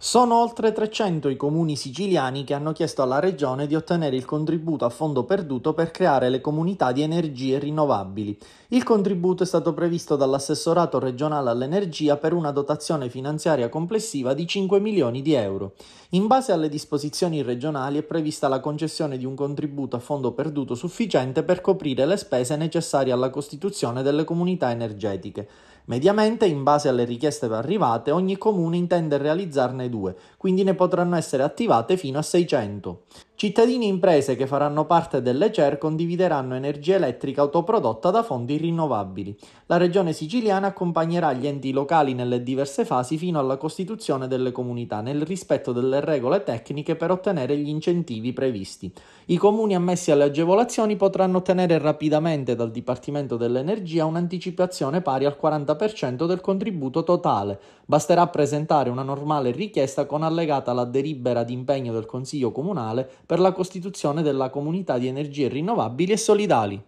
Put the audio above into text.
Sono oltre 300 i comuni siciliani che hanno chiesto alla Regione di ottenere il contributo a fondo perduto per creare le comunità di energie rinnovabili. Il contributo è stato previsto dall'assessorato regionale all'energia per una dotazione finanziaria complessiva di 5 milioni di euro. In base alle disposizioni regionali è prevista la concessione di un contributo a fondo perduto sufficiente per coprire le spese necessarie alla costituzione delle comunità energetiche. Mediamente, in base alle richieste arrivate, ogni comune intende realizzarne due, quindi ne potranno essere attivate fino a 600. Cittadini e imprese che faranno parte delle CER condivideranno energia elettrica autoprodotta da fondi rinnovabili. La regione siciliana accompagnerà gli enti locali nelle diverse fasi fino alla costituzione delle comunità, nel rispetto delle regole tecniche per ottenere gli incentivi previsti. I comuni ammessi alle agevolazioni potranno ottenere rapidamente dal Dipartimento dell'Energia un'anticipazione pari al 40% del contributo totale. Basterà presentare una normale richiesta con allegata la delibera d'impegno del Consiglio Comunale per la costituzione della Comunità di energie rinnovabili e solidali.